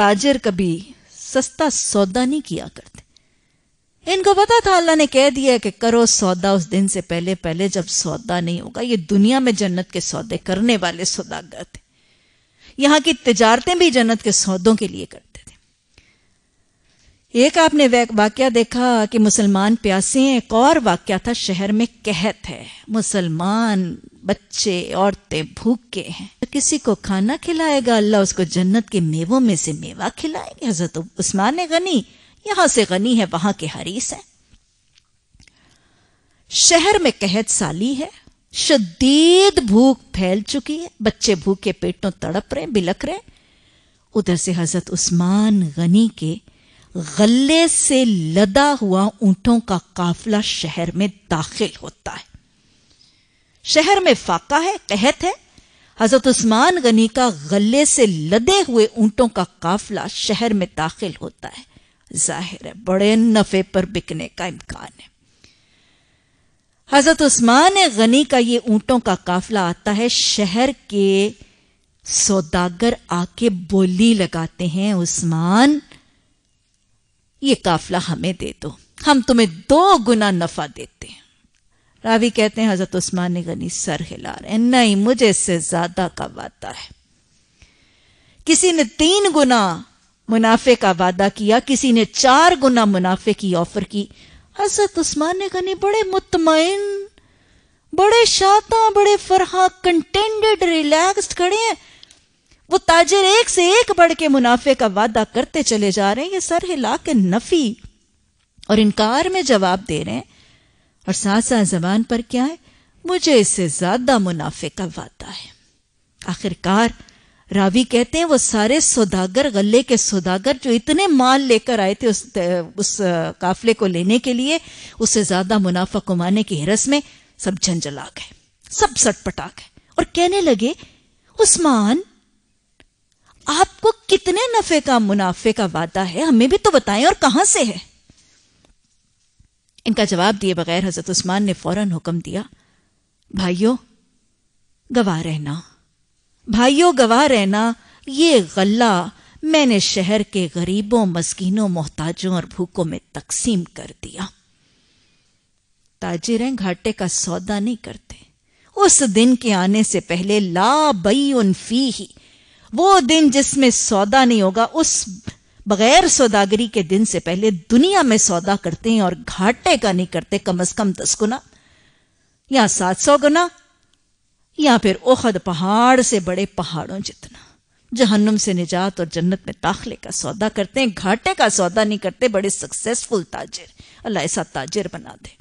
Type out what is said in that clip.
ताजर कभी सस्ता सौदा नहीं किया करते इनको पता था अल्लाह ने कह दिया कि करो सौदा उस दिन से पहले पहले जब सौदा नहीं होगा ये दुनिया में जन्नत के सौदे करने वाले सौदागर थे यहां की तजारतें भी जन्नत के सौदों के लिए करते थे एक आपने वाक्य देखा कि मुसलमान प्यासे हैं एक और वाक्य था शहर में कहत है मुसलमान बच्चे औरतें भूखे हैं किसी को खाना खिलाएगा अल्लाह उसको जन्नत के मेवों में से मेवा खिलाएंगे हजरत उस्मान गनी यहां से गनी है वहां के हरीस है शहर में कहत साली है शदीद भूख फैल चुकी है बच्चे भूखे पेटों तड़प रहे बिलख रहे उधर से हजरत उस्मान गनी के गले से लदा हुआ ऊंटों का काफिला शहर में दाखिल होता है शहर में फाका है कहत है हजरत उस्मान गनी का गले से लदे हुए ऊंटों का काफिला शहर में दाखिल होता है जाहिर है बड़े नफे पर बिकने का इम्कान है हजरत उस्मान गनी का ये ऊंटों का काफिला आता है शहर के सौदागर आके बोली लगाते हैं उस्मान ये काफिला हमें दे दो हम तुम्हें दो गुना नफा देते हैं रावी कहते हैं हजरत उस्मान गनी सर हिला रहे नहीं मुझे इससे ज्यादा का वादा है किसी ने तीन गुना मुनाफे का वादा किया किसी ने चार गुना मुनाफे की ऑफर की हजरत उस्मान गनी बड़े मुतमिन बड़े शाता बड़े फरहा कंटेंडेड रिलैक्स्ड खड़े हैं वो ताजर एक से एक बढ़ के मुनाफे का वादा करते चले जा रहे हैं ये सर हिला के नफी और इनकार में जवाब दे रहे हैं और साथ जबान पर क्या है मुझे इससे ज्यादा मुनाफे का वादा है आखिरकार रावी कहते हैं वो सारे सौदागर गले के सौदागर जो इतने माल लेकर आए थे उस उस काफले को लेने के लिए उससे ज्यादा मुनाफा कमाने की हिरस में सब झंझला गए सब सटपटा गए और कहने लगे उस्मान आपको कितने नफे का मुनाफे का वादा है हमें भी तो बताएं और कहां से है इनका जवाब दिए बगैर हजरत उस्मान ने फौरन हुक्म दिया भाइयों गवाह रहना भाइयों गवाह रहना ये गल्ला मैंने शहर के गरीबों मस्किनों मोहताजों और भूखों में तकसीम कर दिया ताजिर हैं घाटे का सौदा नहीं करते उस दिन के आने से पहले ला बई उन फी ही वो दिन जिसमें सौदा नहीं होगा उस बगैर सौदागरी के दिन से पहले दुनिया में सौदा करते हैं और घाटे का नहीं करते कम अज कम दस गुना या सात सौ गुना या फिर ओहद पहाड़ से बड़े पहाड़ों जितना जहन्नुम से निजात और जन्नत में दाखले का सौदा करते हैं घाटे का सौदा नहीं करते बड़े सक्सेसफुल ताजिर अल्लाह ऐसा ताजिर बना दे